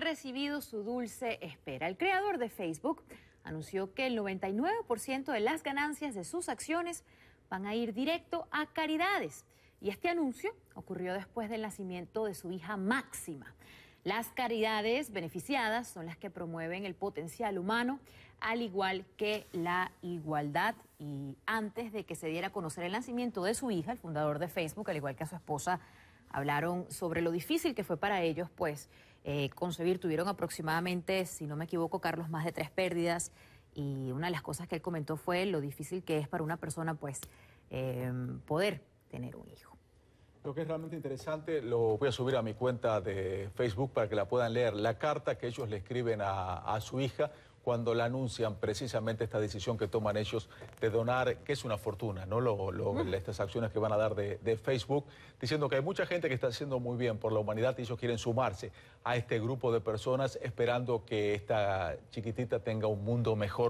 recibido su dulce espera. El creador de Facebook anunció que el 99% de las ganancias de sus acciones van a ir directo a caridades. Y este anuncio ocurrió después del nacimiento de su hija Máxima. Las caridades beneficiadas son las que promueven el potencial humano, al igual que la igualdad. Y antes de que se diera a conocer el nacimiento de su hija, el fundador de Facebook, al igual que a su esposa, hablaron sobre lo difícil que fue para ellos, pues, eh, concebir. Tuvieron aproximadamente, si no me equivoco, Carlos, más de tres pérdidas. Y una de las cosas que él comentó fue lo difícil que es para una persona, pues, eh, poder tener un hijo. Lo que es realmente interesante, lo voy a subir a mi cuenta de Facebook para que la puedan leer, la carta que ellos le escriben a, su hija cuando la anuncian precisamente esta decisión que toman ellos de donar, que es una fortuna, ¿no? Mm. Estas acciones que van a dar de, de, Facebook, diciendo que hay mucha gente que está haciendo muy bien por la humanidad y ellos quieren sumarse a este grupo de personas esperando que esta chiquitita tenga un mundo mejor